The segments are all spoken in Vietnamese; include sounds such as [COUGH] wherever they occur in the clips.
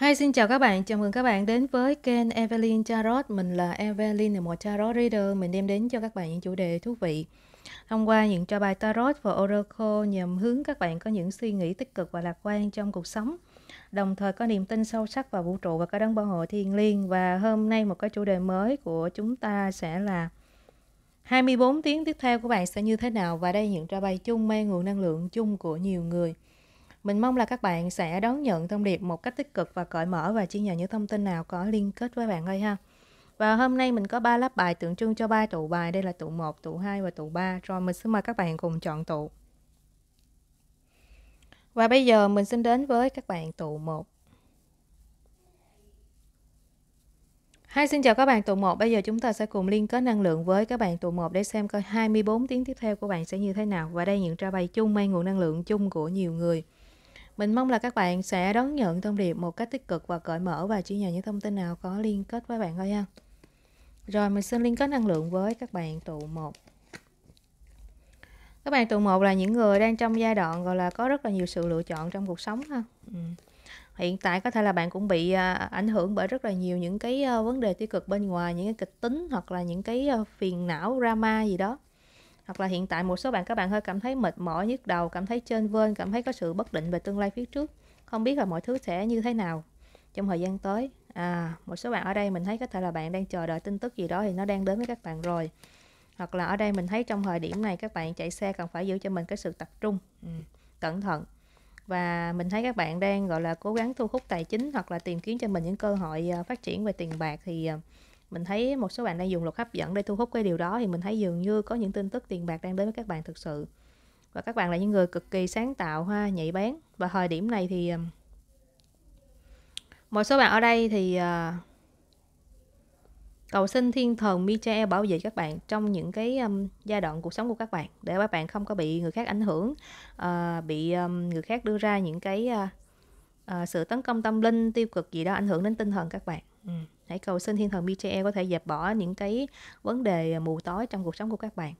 Hi, xin chào các bạn. Chào mừng các bạn đến với kênh Evelyn Tarot. Mình là Evelyn, một tarot reader. Mình đem đến cho các bạn những chủ đề thú vị. Thông qua những trò bài tarot và oracle nhằm hướng các bạn có những suy nghĩ tích cực và lạc quan trong cuộc sống. Đồng thời có niềm tin sâu sắc vào vũ trụ và có đấng bảo hộ thiêng liêng. Và hôm nay một cái chủ đề mới của chúng ta sẽ là 24 tiếng tiếp theo của bạn sẽ như thế nào và đây những trò bài chung mang nguồn năng lượng chung của nhiều người. Mình mong là các bạn sẽ đón nhận thông điệp một cách tích cực và cởi mở và chia sẻ những thông tin nào có liên kết với bạn ơi ha. Và hôm nay mình có 3 lớp bài tượng trưng cho ba tụ bài. Đây là tụ 1, tụ 2 và tụ 3. Rồi mình xin mời các bạn cùng chọn tụ. Và bây giờ mình xin đến với các bạn tụ 1. hai xin chào các bạn tụ 1. Bây giờ chúng ta sẽ cùng liên kết năng lượng với các bạn tụ 1 để xem coi 24 tiếng tiếp theo của bạn sẽ như thế nào. Và đây những tra bài chung mang nguồn năng lượng chung của nhiều người. Mình mong là các bạn sẽ đón nhận thông điệp một cách tích cực và cởi mở và chia nhỏ những thông tin nào có liên kết với bạn thôi ha. Rồi mình xin liên kết năng lượng với các bạn tụ 1. Các bạn tụ 1 là những người đang trong giai đoạn gọi là có rất là nhiều sự lựa chọn trong cuộc sống ha. Ừ. Hiện tại có thể là bạn cũng bị à, ảnh hưởng bởi rất là nhiều những cái à, vấn đề tiêu cực bên ngoài, những cái kịch tính hoặc là những cái à, phiền não drama gì đó hoặc là hiện tại một số bạn các bạn hơi cảm thấy mệt mỏi nhức đầu cảm thấy trên vên cảm thấy có sự bất định về tương lai phía trước không biết là mọi thứ sẽ như thế nào trong thời gian tới à một số bạn ở đây mình thấy có thể là bạn đang chờ đợi tin tức gì đó thì nó đang đến với các bạn rồi hoặc là ở đây mình thấy trong thời điểm này các bạn chạy xe cần phải giữ cho mình cái sự tập trung ừ, cẩn thận và mình thấy các bạn đang gọi là cố gắng thu hút tài chính hoặc là tìm kiếm cho mình những cơ hội à, phát triển về tiền bạc thì à, mình thấy một số bạn đang dùng luật hấp dẫn để thu hút cái điều đó thì mình thấy dường như có những tin tức tiền bạc đang đến với các bạn thực sự và các bạn là những người cực kỳ sáng tạo ha nhạy bén và thời điểm này thì ờ, một số bạn ở đây thì ờ, cầu xin thiên thần Michael bảo vệ các bạn trong những cái um, giai đoạn cuộc sống của các bạn để các bạn không có bị người khác ảnh hưởng uh, bị um, người khác đưa ra những cái uh, uh, sự tấn công tâm linh tiêu cực gì đó ảnh hưởng đến tinh thần các bạn Hãy ừ. cầu xin thiên thần Michael có thể dẹp bỏ những cái vấn đề mù tối trong cuộc sống của các bạn.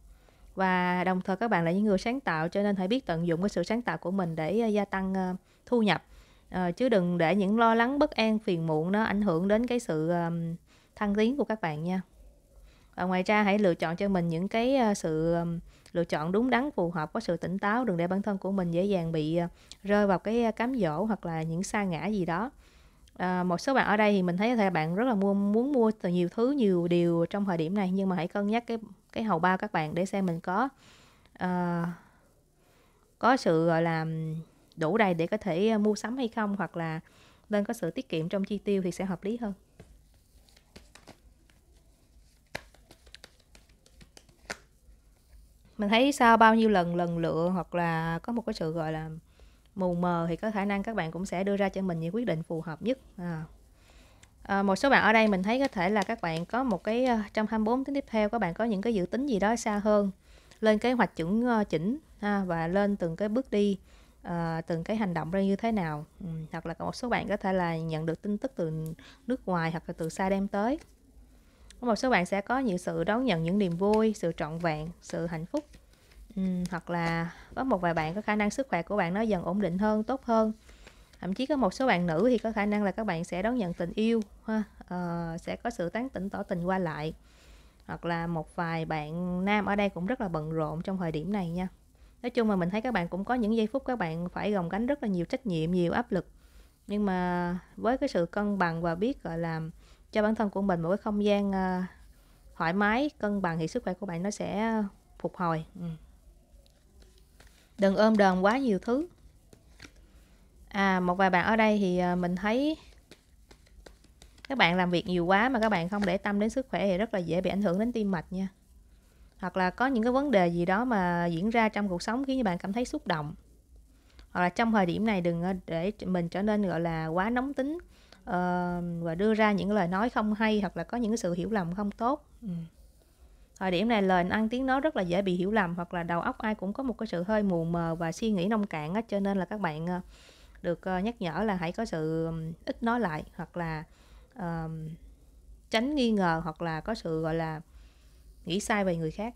Và đồng thời các bạn là những người sáng tạo cho nên hãy biết tận dụng cái sự sáng tạo của mình để ờ, gia tăng ờ, thu nhập. Ờ, chứ đừng để những lo lắng bất an phiền muộn nó ảnh hưởng đến cái sự thăng tiến của các bạn nha. Và ngoài ra hãy lựa chọn cho mình những cái sự lựa chọn đúng đắn phù hợp có sự tỉnh táo đừng để bản thân của mình dễ dàng bị rơi vào cái cám dỗ hoặc là những sa ngã gì đó à, một số bạn ở đây thì mình thấy là bạn rất là mua muốn mua từ nhiều thứ nhiều điều trong thời điểm này nhưng mà hãy cân nhắc cái cái hầu bao các bạn để xem mình có uh, có sự gọi là đủ đầy để có thể à, mua sắm hay không hoặc là nên có sự tiết kiệm trong chi tiêu thì sẽ hợp lý hơn mình thấy sau bao nhiêu lần lần lựa hoặc là có một cái sự gọi là mù mờ thì có khả năng các bạn cũng sẽ đưa ra cho mình những quyết định phù hợp nhất à. À, một số bạn ở đây mình thấy có thể là các bạn có một cái ờ, trong 24 tiếng tiếp theo các bạn có những cái dự tính gì đó xa hơn lên kế hoạch chuẩn ờ, chỉnh ha, và lên từng cái bước đi à, từng cái hành động ra như thế nào ừ, hoặc là một số bạn có thể là nhận được tin tức từ nước ngoài hoặc là từ xa đem tới một số bạn sẽ có những sự đón nhận những niềm vui sự trọn vẹn sự hạnh phúc Ừ, hoặc là có một vài bạn có khả năng sức khỏe của bạn nó dần ổn định hơn tốt hơn thậm chí có một số bạn nữ thì có khả năng là các bạn sẽ đón nhận tình yêu ha à, sẽ có sự tán tỉnh tỏ tình qua lại hoặc là một vài bạn nam ở đây cũng rất là bận rộn trong thời điểm này nha nói chung mà mình thấy các bạn cũng có những giây phút các bạn phải gồng gánh rất là nhiều trách nhiệm nhiều áp lực nhưng mà với cái sự cân bằng và biết gọi là cho bản thân của mình một cái không gian ờ, thoải mái cân bằng thì sức khỏe của bạn nó sẽ phục hồi ừ đừng ôm đờn quá nhiều thứ à một vài bạn ở đây thì à, mình thấy các bạn làm việc nhiều quá mà các bạn không để tâm đến sức khỏe thì rất là dễ bị ảnh hưởng đến tim mạch nha hoặc là có những cái vấn đề gì đó mà diễn ra trong cuộc sống khiến cho bạn cảm thấy xúc động hoặc là trong thời điểm này đừng à, để mình trở nên gọi là quá nóng tính uh, và đưa ra những lời nói không hay hoặc là có những sự hiểu lầm không tốt ừ thời điểm này lời ăn tiếng nói rất là dễ bị hiểu lầm hoặc là đầu óc ai cũng có một cái sự hơi mù mờ và suy nghĩ nông cạn á cho nên là các bạn ờ, được ờ, nhắc nhở là hãy có sự ít nói lại hoặc là uh, tránh nghi ngờ hoặc là có sự gọi là nghĩ sai về người khác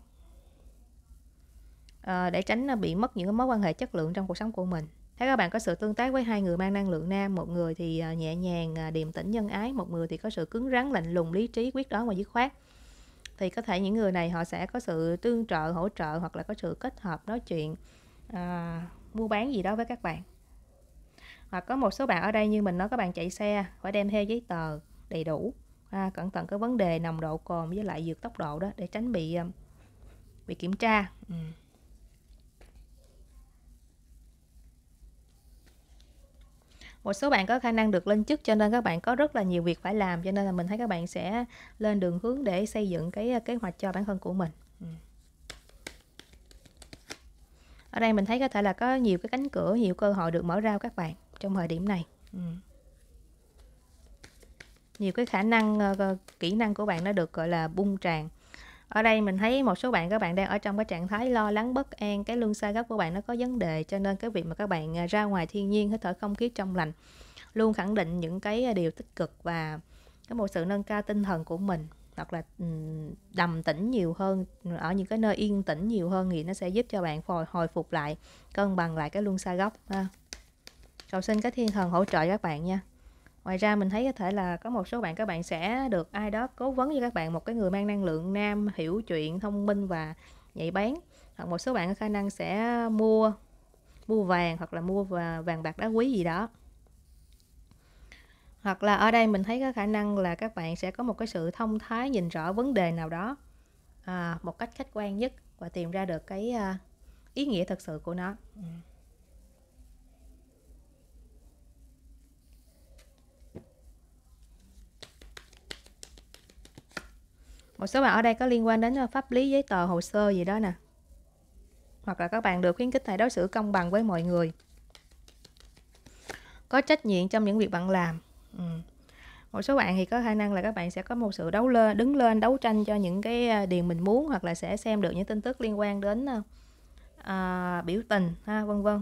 uh, để tránh bị mất những cái mối quan hệ chất lượng trong cuộc sống của mình Thế các bạn có sự tương tác với hai người mang năng lượng nam, một người thì nhẹ nhàng, điềm tĩnh nhân ái, một người thì có sự cứng rắn, lạnh lùng, lý trí, quyết đoán và dứt khoát thì có thể những người này họ sẽ có sự tương trợ hỗ trợ hoặc là có sự kết hợp nói chuyện à, mua bán gì đó với các bạn hoặc có một số bạn ở đây như mình nói các bạn chạy xe phải đem theo giấy tờ đầy đủ à, cẩn thận cái vấn đề nồng độ cồn với lại vượt tốc độ đó để tránh bị à, bị kiểm tra ừ. một số bạn có khả năng được lên chức cho nên các bạn có rất là nhiều việc phải làm cho nên là mình thấy các bạn sẽ lên đường hướng để xây dựng cái à, kế hoạch cho bản thân của mình ừ. ở đây mình thấy có thể là có nhiều cái cánh cửa nhiều cơ hội được mở ra các bạn trong thời điểm này ừ. nhiều cái khả năng ờ, ờ, kỹ năng của bạn nó được gọi là bung tràn ở đây mình thấy một số bạn các bạn đang ở trong cái trạng thái lo lắng bất an cái lương xa gốc của bạn nó có vấn đề cho nên cái việc mà các bạn à, ra ngoài thiên nhiên hít thở không khí trong lành luôn khẳng định những cái à, điều tích cực và cái một sự nâng cao tinh thần của mình hoặc là đầm tĩnh nhiều hơn ở những cái nơi yên tĩnh nhiều hơn thì nó sẽ giúp cho bạn hồi hồi phục lại cân bằng lại cái luân xa gốc ha. cầu xin các thiên thần hỗ trợ các bạn nha ngoài ra mình thấy có thể là có một số bạn các bạn sẽ được ai đó cố vấn cho các bạn một cái người mang năng lượng nam hiểu chuyện thông minh và nhạy bén hoặc một số bạn có khả năng sẽ mua mua vàng hoặc là mua vàng bạc đá quý gì đó hoặc là ở đây mình thấy có khả năng là các bạn sẽ có một cái sự thông thái nhìn rõ vấn đề nào đó à, một cách khách quan nhất và tìm ra được cái à, ý nghĩa thật sự của nó ừ. một số bạn ở đây có liên quan đến ờ, pháp lý giấy tờ hồ sơ gì đó nè hoặc là các bạn được khuyến khích thầy đối xử công bằng với mọi người có trách nhiệm trong những việc bạn làm ừ. một số bạn thì có khả năng là các bạn sẽ có một sự đấu lên đứng lên đấu tranh cho những cái ờ, điều mình muốn hoặc là sẽ xem được những tin tức liên quan đến ờ, à, biểu tình ha vân vân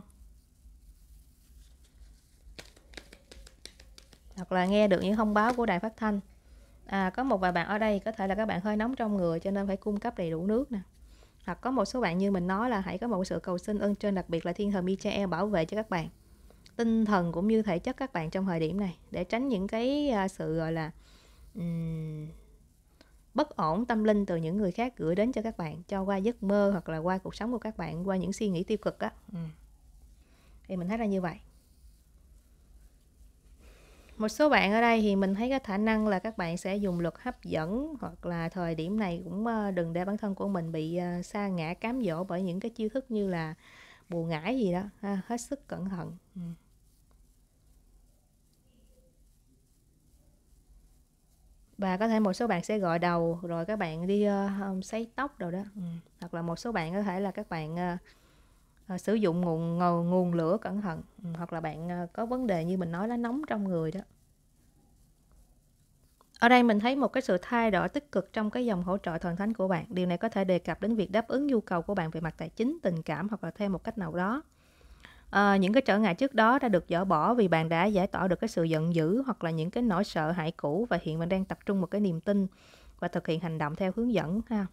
hoặc là nghe được những thông báo của đài phát thanh à, có một vài bạn ở đây có thể là các bạn hơi nóng trong người cho nên phải cung cấp đầy đủ nước nè hoặc có một số bạn như mình nói là hãy có một sự cầu xin ơn trên đặc biệt là thiên thần Michael bảo vệ cho các bạn tinh thần cũng như thể chất các bạn trong thời điểm này để tránh những cái à, sự gọi là um, bất ổn tâm linh từ những người khác gửi đến cho các bạn cho qua giấc mơ hoặc là qua cuộc sống của các bạn qua những suy nghĩ tiêu cực á ừ. thì mình thấy ra như vậy một số bạn ở đây thì mình thấy cái khả năng là các bạn sẽ dùng luật hấp dẫn hoặc là thời điểm này cũng ờ, đừng để bản thân của mình bị xa ờ, ngã cám dỗ bởi những cái chiêu thức như là bù ngải gì đó ha, hết sức cẩn thận ừ. và có thể một số bạn sẽ gọi đầu rồi các bạn đi uh, tóc rồi đó ừ. hoặc là một số bạn có thể là các bạn uh, Ờ, sử dụng nguồn nguồn lửa cẩn thận ừ, hoặc là bạn ờ, có vấn đề như mình nói là nóng trong người đó ở đây mình thấy một cái sự thay đổi tích cực trong cái dòng hỗ trợ thần thánh của bạn. Điều này có thể đề cập đến việc đáp ứng nhu cầu của bạn về mặt tài chính, tình cảm hoặc là thêm một cách nào đó. À, những cái trở ngại trước đó đã được dỡ bỏ vì bạn đã giải tỏa được cái sự giận dữ hoặc là những cái nỗi sợ hãi cũ và hiện bạn đang tập trung một cái niềm tin và thực hiện hành động theo hướng dẫn ha.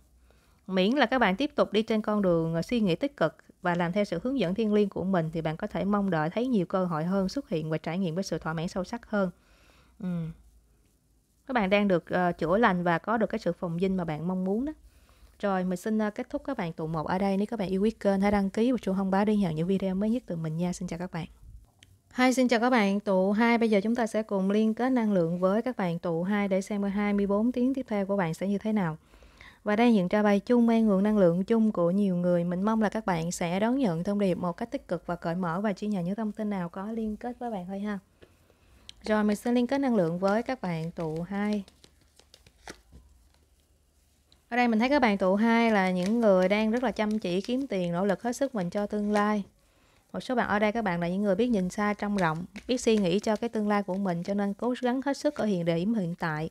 Miễn là các bạn tiếp tục đi trên con đường suy nghĩ tích cực và làm theo sự hướng dẫn thiên liêng của mình thì bạn có thể mong đợi thấy nhiều cơ hội hơn xuất hiện và trải nghiệm với sự thỏa mãn sâu sắc hơn ừ. các bạn đang được uh, chữa lành và có được cái sự phồng dinh mà bạn mong muốn đó rồi mình xin uh, kết thúc các bạn tụ một ở đây nếu các bạn yêu quý kênh hãy đăng ký và chuông thông báo để nhận những video mới nhất từ mình nha xin chào các bạn hai xin chào các bạn. Tụ 2 bây giờ chúng ta sẽ cùng liên kết năng lượng với các bạn tụ 2 để xem 24 tiếng tiếp theo của bạn sẽ như thế nào. Và đây những trả bài chung mang nguồn năng lượng chung của nhiều người. Mình mong là các bạn sẽ đón nhận thông điệp một cách tích cực và cởi mở và chia nhỏ những thông tin nào có liên kết với bạn thôi ha. Rồi mình sẽ liên kết năng lượng với các bạn tụ 2. Ở đây mình thấy các bạn tụ 2 là những người đang rất là chăm chỉ kiếm tiền, nỗ lực hết sức mình cho tương lai. Một số bạn ở đây các bạn là những người biết nhìn xa trong rộng, biết suy nghĩ cho cái tương lai của mình cho nên cố gắng hết sức ở hiện điểm hiện tại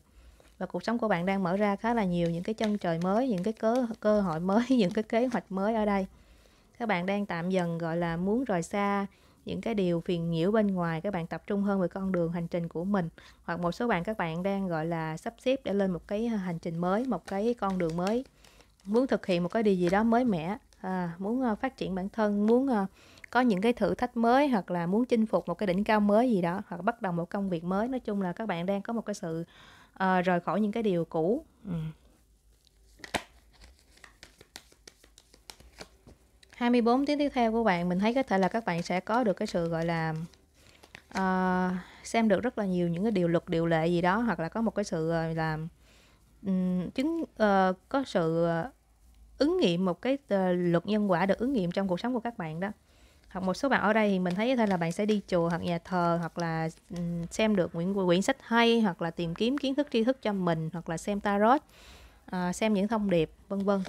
và cuộc sống của bạn đang mở ra khá là nhiều những cái chân trời mới những cái cơ cơ hội mới [LAUGHS] những cái kế hoạch mới ở đây các bạn đang tạm dần gọi là muốn rời xa những cái điều phiền nhiễu bên ngoài các bạn tập trung hơn về con đường hành trình của mình hoặc một số bạn các bạn đang gọi là sắp xếp để lên một cái hành trình mới một cái con đường mới muốn thực hiện một cái điều gì đó mới mẻ à, muốn à, phát triển bản thân muốn à, có những cái thử thách mới hoặc là muốn chinh phục một cái đỉnh cao mới gì đó hoặc bắt đầu một công việc mới nói chung là các bạn đang có một cái sự à, rời khỏi những cái điều cũ ừ. 24 tiếng tiếp theo của bạn mình thấy có thể là các bạn sẽ có được cái sự gọi là uh, xem được rất là nhiều những cái điều luật điều lệ gì đó hoặc là có một cái sự uh, là um, chứng uh, có sự uh, ứng nghiệm một cái uh, luật nhân quả được ứng nghiệm trong cuộc sống của các bạn đó hoặc một số bạn ở đây thì mình thấy có thể là bạn sẽ đi chùa hoặc nhà thờ hoặc là xem được quyển quyển sách hay hoặc là tìm kiếm kiến thức tri thức cho mình hoặc là xem tarot à, xem những thông điệp vân vân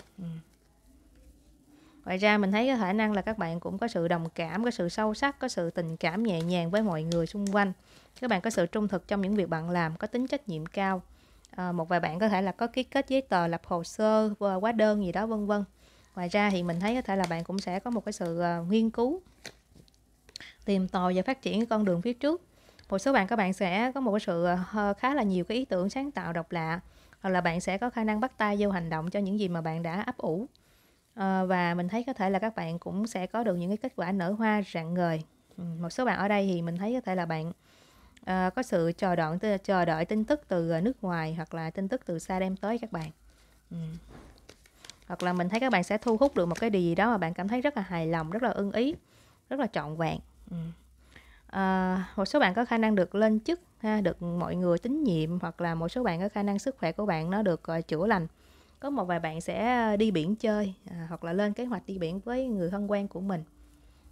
ngoài ra mình thấy có khả năng là các bạn cũng có sự đồng cảm có sự sâu sắc có sự tình cảm nhẹ nhàng với mọi người xung quanh các bạn có sự trung thực trong những việc bạn làm có tính trách nhiệm cao à, một vài bạn có thể là có ký kết giấy tờ lập hồ sơ ờ, hóa đơn gì đó vân vân ngoài ra thì mình thấy có thể là bạn cũng sẽ có một cái sự uh, nghiên cứu tìm tòi và phát triển con đường phía trước một số bạn các bạn sẽ có một sự ờ, khá là nhiều cái ý tưởng sáng tạo độc lạ hoặc là bạn sẽ có khả năng bắt tay vô hành động cho những gì mà bạn đã ấp ủ à, và mình thấy có thể là các bạn cũng sẽ có được những cái kết quả nở hoa rạng ngời ừ, một số bạn ở đây thì mình thấy có thể là bạn à, có sự chờ đợi chờ đợi tin tức từ nước ngoài hoặc là tin tức từ xa đem tới các bạn ừ. hoặc là mình thấy các bạn sẽ thu hút được một cái điều gì đó mà bạn cảm thấy rất là hài lòng rất là ưng ý rất là trọn vẹn Ừ. À, một số bạn có khả năng được lên chức ha, được mọi người tín nhiệm hoặc là một số bạn có khả năng sức khỏe của bạn nó được, ờ, chữa lành. Có một vài bạn sẽ ờ, đi biển chơi, à, hoặc là lên kế hoạch đi biển với người thân quen của mình.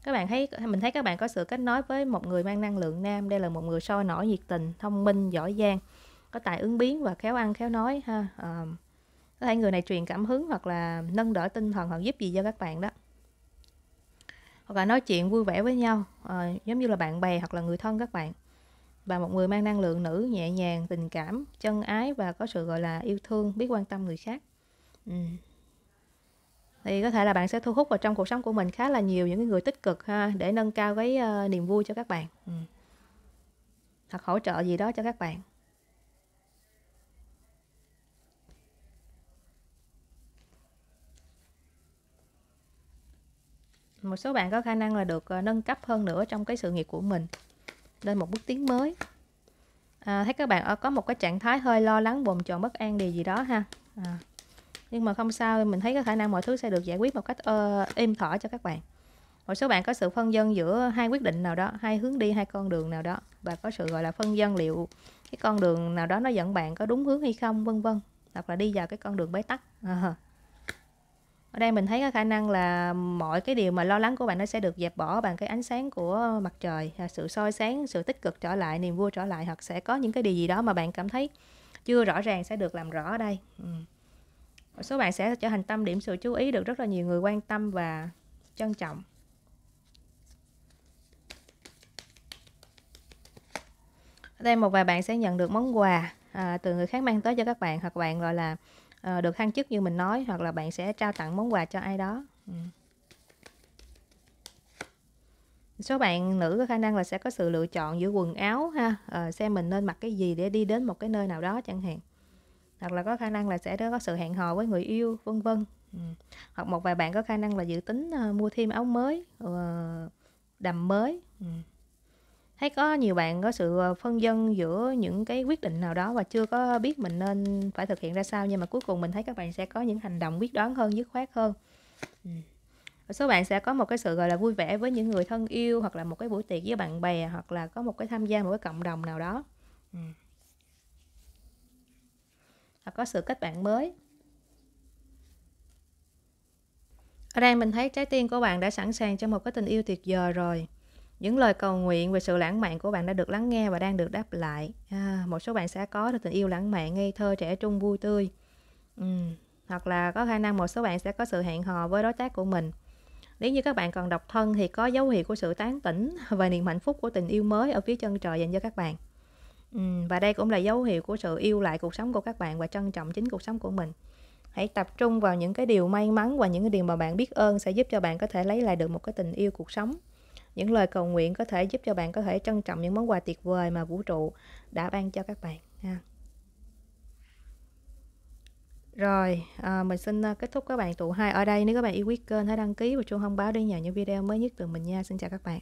Các bạn thấy mình thấy các bạn có sự kết nối với một người mang năng lượng nam, đây là một người soi nổi, nhiệt tình, thông minh, giỏi giang, có tài ứng biến và khéo ăn khéo nói ha. Ờ, có thể người này truyền cảm hứng hoặc là nâng đỡ tinh thần hoặc giúp gì cho các bạn đó hoặc là nói chuyện vui vẻ với nhau à, giống như là bạn bè hoặc là người thân các bạn và một người mang năng lượng nữ nhẹ nhàng tình cảm chân ái và có sự gọi là yêu thương biết quan tâm người khác ừ. thì có thể là bạn sẽ thu hút vào trong cuộc sống của mình khá là nhiều những người tích cực ha để nâng cao cái uh, niềm vui cho các bạn ừ. hoặc hỗ trợ gì đó cho các bạn một số bạn có khả năng là được ờ, nâng cấp hơn nữa trong cái sự nghiệp của mình lên một bước tiến mới à, thấy các bạn ờ, có một cái trạng thái hơi lo lắng bồn chồn bất an điều gì đó ha à. nhưng mà không sao mình thấy có khả năng mọi thứ sẽ được giải quyết một cách uh, êm thở cho các bạn một số bạn có sự phân dân giữa hai quyết định nào đó hai hướng đi hai con đường nào đó và có sự gọi là phân dân liệu cái con đường nào đó nó dẫn bạn có đúng hướng hay không vân vân hoặc là đi vào cái con đường bế tắc à, ở đây mình thấy có khả năng là mọi cái điều mà lo lắng của bạn nó sẽ được dẹp bỏ bằng cái ánh sáng của mặt trời à, sự soi sáng sự tích cực trở lại niềm vui trở lại hoặc sẽ có những cái điều gì đó mà bạn cảm thấy chưa rõ ràng sẽ được làm rõ ở đây ừ. một số bạn sẽ trở thành tâm điểm sự chú ý được rất là nhiều người quan tâm và trân trọng ở đây một vài bạn sẽ nhận được món quà à, từ người khác mang tới cho các bạn hoặc bạn gọi là Ờ, được thăng chức như mình nói hoặc là bạn sẽ trao tặng món quà cho ai đó ừ. số bạn nữ có khả năng là sẽ có sự lựa chọn giữa quần áo ha ờ, xem mình nên mặc cái gì để đi đến một cái nơi nào đó chẳng hạn hoặc là có khả năng là sẽ có sự hẹn hò với người yêu vân vân ừ. hoặc một vài bạn có khả năng là dự tính ờ, mua thêm áo mới đầm mới ừ thấy có nhiều bạn có sự ờ, phân dân giữa những cái quyết định nào đó và chưa có biết mình nên phải thực hiện ra sao nhưng mà cuối cùng mình thấy các bạn sẽ có những hành động quyết đoán hơn dứt khoát hơn Một số bạn sẽ có một cái sự gọi là vui vẻ với những người thân yêu hoặc là một cái buổi tiệc với bạn bè hoặc là có một cái tham gia một cái cộng đồng nào đó hoặc có sự kết bạn mới ở đây mình thấy trái tim của bạn đã sẵn sàng cho một cái tình yêu tuyệt vời rồi những lời cầu nguyện về sự lãng mạn của bạn đã được lắng nghe và đang được đáp lại à, một số bạn sẽ có được tình yêu lãng mạn ngây thơ trẻ trung vui tươi ừ. hoặc là có khả năng một số bạn sẽ có sự hẹn hò với đối tác của mình nếu như các bạn còn độc thân thì có dấu hiệu của sự tán tỉnh [LAUGHS] và niềm hạnh phúc của tình yêu mới ở phía chân trời dành cho các bạn ừ. và đây cũng là dấu hiệu của sự yêu lại cuộc sống của các bạn và trân trọng chính cuộc sống của mình hãy tập trung vào những cái điều may mắn và những cái điều mà bạn biết ơn sẽ giúp cho bạn có thể lấy lại được một cái tình yêu cuộc sống những lời cầu nguyện có thể giúp cho bạn có thể trân trọng những món quà tuyệt vời mà vũ trụ đã ban cho các bạn. Ha. Rồi, à, mình xin à, kết thúc các bạn tụ hai ở đây. Nếu các bạn yêu quý kênh, hãy đăng ký và chuông thông báo để nhận những video mới nhất từ mình nha. Xin chào các bạn.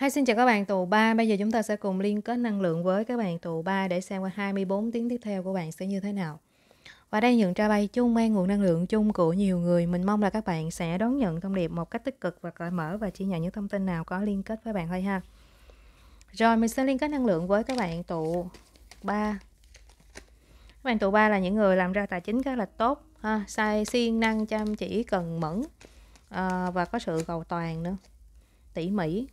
Hi, xin chào các bạn tù 3. Bây giờ chúng ta sẽ cùng liên kết năng lượng với các bạn tù 3 để xem qua 24 tiếng tiếp theo của bạn sẽ như thế nào. Và đây những tra bay chung mang nguồn năng lượng chung của nhiều người. Mình mong là các bạn sẽ đón nhận thông điệp một cách tích cực và cởi mở và chia nhận những thông tin nào có liên kết với bạn thôi ha. Rồi mình sẽ liên kết năng lượng với các bạn tụ 3. Các bạn tụ 3 là những người làm ra tài chính rất là tốt ha, sai siêng năng chăm chỉ cần mẫn à, và có sự cầu toàn nữa. Tỉ mỉ.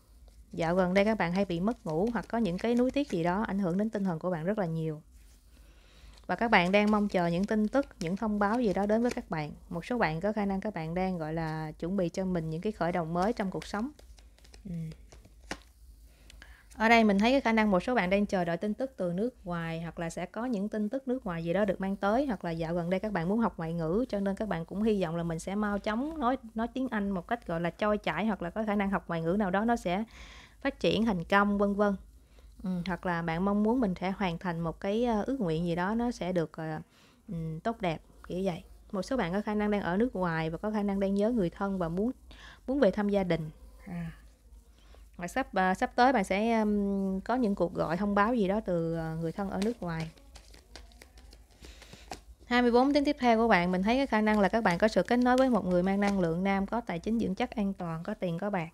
Dạo gần đây các bạn hay bị mất ngủ hoặc có những cái nuối tiếc gì đó ảnh hưởng đến tinh thần của bạn rất là nhiều và các bạn đang mong chờ những tin tức những thông báo gì đó đến với các bạn một số bạn có khả năng các bạn đang gọi là chuẩn bị cho mình những cái khởi đầu mới trong cuộc sống ừ. ở đây mình thấy cái khả năng một số bạn đang chờ đợi tin tức từ nước ngoài hoặc là sẽ có những tin tức nước ngoài gì đó được mang tới hoặc là dạo gần đây các bạn muốn học ngoại ngữ cho nên các bạn cũng hy vọng là mình sẽ mau chóng nói nói tiếng Anh một cách gọi là trôi chảy hoặc là có khả năng học ngoại ngữ nào đó nó sẽ phát triển thành công vân vân Ừ, hoặc là bạn mong muốn mình sẽ hoàn thành một cái, ờ, ước nguyện gì đó nó sẽ được, ờ, ừ, tốt đẹp, kiểu vậy. Một số bạn có khả năng đang ở nước ngoài và có khả năng đang nhớ người thân và muốn muốn về thăm gia đình. À. sắp, à, sắp tới bạn sẽ, ưm, có những cuộc gọi thông báo gì đó từ, ờ, người thân ở nước ngoài. 24 tiếng tiếp theo của bạn, mình thấy cái khả năng là các bạn có sự kết nối với một người mang năng lượng nam, có tài chính dưỡng chất an toàn, có tiền có bạc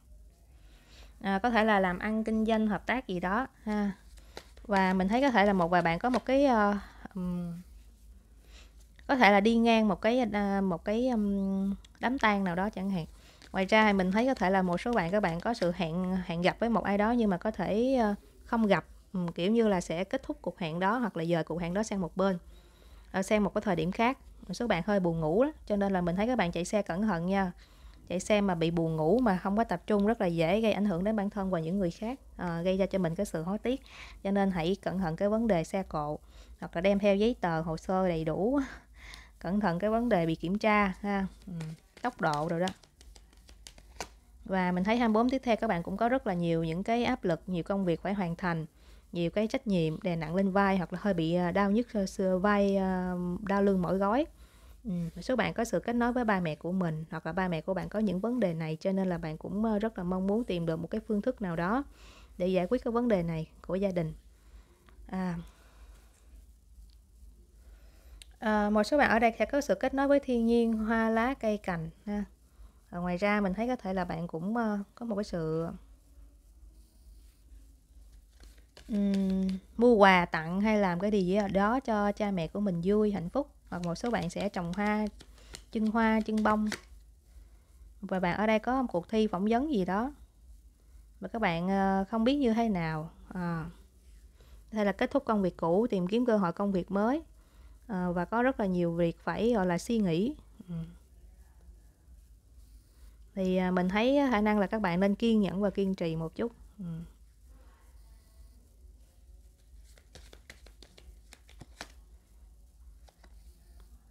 à, có thể là làm ăn kinh doanh hợp tác gì đó ha à. và mình thấy có thể là một vài bạn có một cái uh, um, có thể là đi ngang một cái uh, một cái um, đám tang nào đó chẳng hạn ngoài ra thì mình thấy có thể là một số bạn các bạn có sự hẹn hẹn gặp với một ai đó nhưng mà có thể uh, không gặp um, kiểu như là sẽ kết thúc cuộc hẹn đó hoặc là dời cuộc hẹn đó sang một bên uh, sang một cái thời điểm khác một số bạn hơi buồn ngủ đó cho nên là mình thấy các bạn chạy xe cẩn thận nha chạy xe mà bị buồn ngủ mà không có tập trung rất là dễ gây ảnh hưởng đến bản thân và những người khác à, gây ra cho mình cái sự hối tiếc cho nên hãy cẩn thận cái vấn đề xe cộ hoặc là đem theo giấy tờ hồ sơ đầy đủ [LAUGHS] cẩn thận cái vấn đề bị kiểm tra ha ừ, tốc độ rồi đó và mình thấy 24 tiếp theo các bạn cũng có rất là nhiều những cái áp lực nhiều công việc phải hoàn thành nhiều cái trách nhiệm đè nặng lên vai hoặc là hơi bị ờ, đau nhức ờ, vai đau lưng mỏi gói Ừ, một số bạn có sự kết nối với ba mẹ của mình hoặc là ba mẹ của bạn có những vấn đề này cho nên là bạn cũng ờ, rất là mong muốn tìm được một cái phương thức nào đó để giải quyết cái vấn đề này của gia đình à, à, một số bạn ở đây sẽ có sự kết nối với thiên nhiên hoa lá cây cành ha à, ngoài ra mình thấy có thể là bạn cũng uh, có một cái sự um, mua quà tặng hay làm cái gì đó cho cha mẹ của mình vui hạnh phúc hoặc một số bạn sẽ trồng hoa chân hoa chân bông và bạn ở đây có một cuộc thi phỏng vấn gì đó mà các bạn ờ, không biết như thế nào à, ờ. hay là kết thúc công việc cũ tìm kiếm cơ hội công việc mới à, và có rất là nhiều việc phải gọi là suy nghĩ ừ. thì mình thấy khả năng là các bạn nên kiên nhẫn và kiên trì một chút ừ.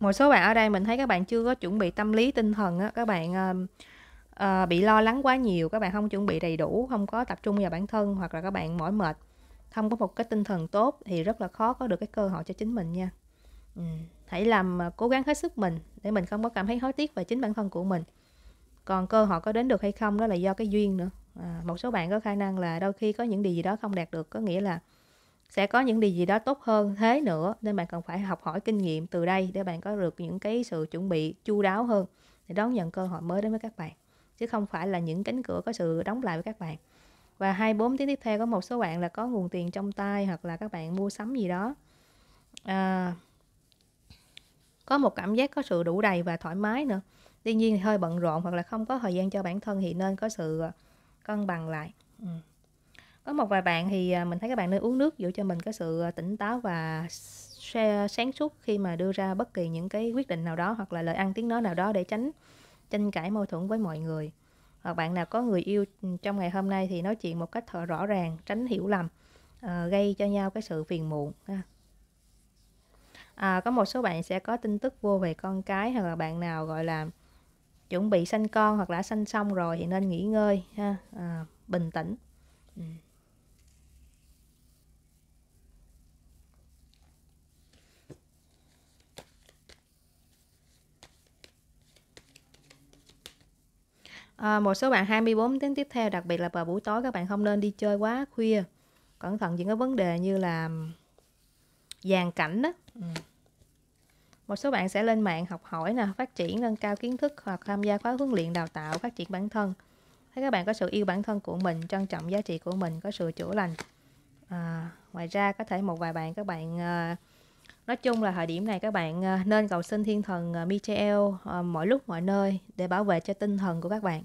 một số bạn ở đây mình thấy các bạn chưa có chuẩn bị tâm lý tinh thần á các bạn uh, uh, bị lo lắng quá nhiều các bạn không chuẩn bị đầy đủ không có tập trung vào bản thân hoặc là các bạn mỏi mệt không có một cái tinh thần tốt thì rất là khó có được cái cơ hội cho chính mình nha ừ. hãy làm ờ, cố gắng hết sức mình để mình không có cảm thấy hối tiếc về chính bản thân của mình còn cơ hội có đến được hay không đó là do cái duyên nữa à, một số bạn có khả năng là đôi khi có những điều gì đó không đạt được có nghĩa là sẽ có những điều gì đó tốt hơn thế nữa nên bạn cần phải học hỏi kinh nghiệm từ đây để bạn có được những cái sự chuẩn bị chu đáo hơn để đón nhận cơ hội mới đến với các bạn chứ không phải là những cánh cửa có sự đóng lại với các bạn và 24 tiếng tiếp theo có một số bạn là có nguồn tiền trong tay hoặc là các bạn mua sắm gì đó à, có một cảm giác có sự đủ đầy và thoải mái nữa tuy nhiên hơi bận rộn hoặc là không có thời gian cho bản thân thì nên có sự ờ, cân bằng lại ừ có một vài bạn thì à, mình thấy các bạn nên uống nước giữ cho mình có sự à, tỉnh táo và sáng suốt khi mà đưa ra bất kỳ những cái quyết định nào đó hoặc là lời ăn tiếng nói nào đó để tránh tranh cãi mâu thuẫn với mọi người hoặc bạn nào có người yêu ừ, trong ngày hôm nay thì nói chuyện một cách rõ ràng tránh hiểu lầm uh, gây cho nhau cái sự phiền muộn ha. À, có một số bạn sẽ có tin tức vô về con cái hoặc là bạn nào gọi là chuẩn bị sanh con hoặc là sanh xong rồi thì nên nghỉ ngơi ha à, bình tĩnh ừ. À, một số bạn 24 tiếng tiếp theo, đặc biệt là vào buổi tối các bạn không nên đi chơi quá khuya. Cẩn thận những cái vấn đề như là dàn cảnh đó. Ừ. Một số bạn sẽ lên mạng học hỏi nè, phát triển nâng cao kiến thức hoặc tham gia khóa huấn luyện đào tạo, phát triển bản thân. Thấy các bạn có sự yêu bản thân của mình, trân trọng giá trị của mình, có sự chữa lành. À, ngoài ra có thể một vài bạn các bạn à, nói chung là thời điểm này các bạn à, nên cầu xin thiên thần à, Michael à, mọi lúc mọi nơi để bảo vệ cho tinh thần của các bạn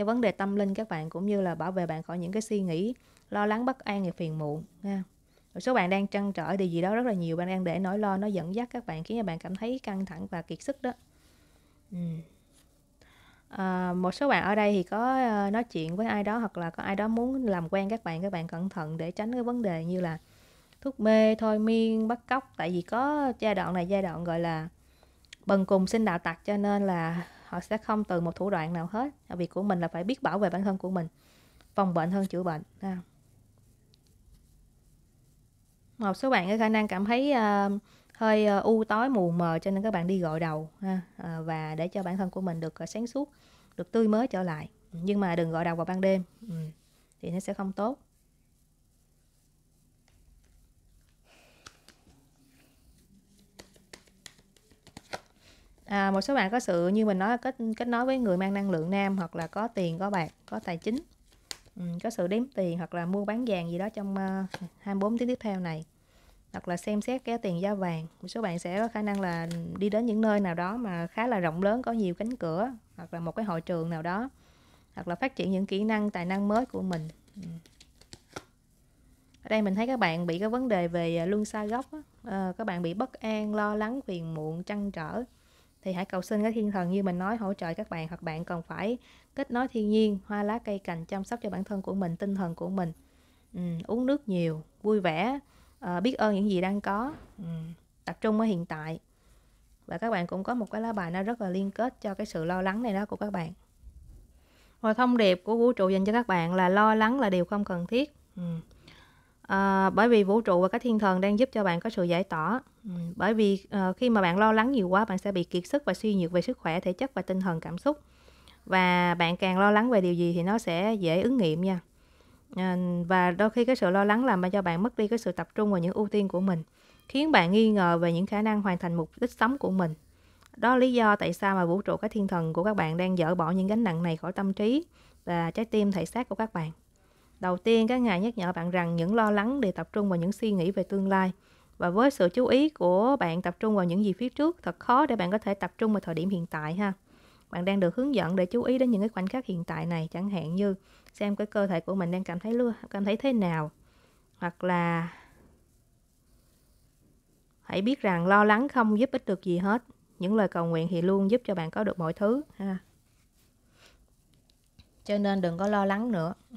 cho vấn đề tâm linh các bạn cũng như là bảo vệ bạn khỏi những cái suy nghĩ lo lắng bất an và phiền muộn nha một số bạn đang trăn trở điều gì đó rất là nhiều bạn đang để nỗi lo nó dẫn dắt các bạn khiến cho bạn cảm thấy căng thẳng và kiệt sức đó ừ. à, một số bạn ở đây thì có ờ, nói chuyện với ai đó hoặc là có ai đó muốn làm quen các bạn các bạn cẩn thận để tránh cái vấn đề như là thuốc mê thôi miên bắt cóc tại vì có giai đoạn này giai đoạn gọi là bần cùng sinh đạo tặc cho nên là họ sẽ không từ một thủ đoạn nào hết việc của mình là phải biết bảo vệ bản thân của mình phòng bệnh hơn chữa bệnh à. một số bạn có khả năng cảm thấy uh, hơi uh, u tối mù mờ cho nên các bạn đi gọi đầu ha, uh, và để cho bản thân của mình được uh, sáng suốt được tươi mới trở lại nhưng mà đừng gọi đầu vào ban đêm ừ. thì nó sẽ không tốt à, một số bạn có sự như mình nói kết kết nối với người mang năng lượng nam hoặc là có tiền có bạc có tài chính ừ, có sự đếm tiền hoặc là mua bán vàng gì đó trong uh, ờ, 24 tiếng tiếp theo này hoặc là xem xét kéo tiền giá vàng một số bạn sẽ có khả năng là đi đến những nơi nào đó mà khá là rộng lớn có nhiều cánh cửa hoặc là một cái hội trường nào đó hoặc là phát triển những kỹ năng tài năng mới của mình ừ. ở đây mình thấy các bạn bị cái vấn đề về ờ, luân xa gốc À, các bạn bị bất an lo lắng phiền muộn trăn trở thì hãy cầu xin các thiên thần như mình nói hỗ trợ các bạn hoặc bạn cần phải kết nối thiên nhiên hoa lá cây cành chăm sóc cho bản thân của mình tinh thần của mình ừ, uống nước nhiều vui vẻ à, biết ơn những gì đang có ừ, tập trung ở hiện tại và các bạn cũng có một cái lá bài nó rất là liên kết cho cái sự lo lắng này đó của các bạn rồi thông điệp của vũ trụ dành cho các bạn là lo lắng là điều không cần thiết ừ à, bởi vì vũ trụ và các thiên thần đang giúp cho bạn có sự giải tỏa ừ, bởi vì à, khi mà bạn lo lắng nhiều quá bạn sẽ bị kiệt sức và suy nhược về sức khỏe thể chất và tinh thần cảm xúc và bạn càng lo lắng về điều gì thì nó sẽ dễ ứng nghiệm nha à, và đôi khi cái sự lo lắng làm cho bạn mất đi cái sự tập trung vào những ưu tiên của mình khiến bạn nghi ngờ về những khả năng hoàn thành mục đích sống của mình đó là lý do tại sao mà vũ trụ các thiên thần của các bạn đang dỡ bỏ những gánh nặng này khỏi tâm trí và trái tim thể xác của các bạn Đầu tiên, các ngài nhắc nhở bạn rằng những lo lắng để tập trung vào những suy nghĩ về tương lai. Và với sự chú ý của bạn tập trung vào những gì phía trước, thật khó để bạn có thể tập trung vào thời điểm hiện tại ha. Bạn đang được hướng dẫn để chú ý đến những cái khoảnh khắc hiện tại này, chẳng hạn như xem cái cơ thể của mình đang cảm thấy lưa, cảm thấy thế nào. Hoặc là hãy biết rằng lo lắng không giúp ích được gì hết. Những lời cầu nguyện thì luôn giúp cho bạn có được mọi thứ ha. Cho nên đừng có lo lắng nữa. Ừ.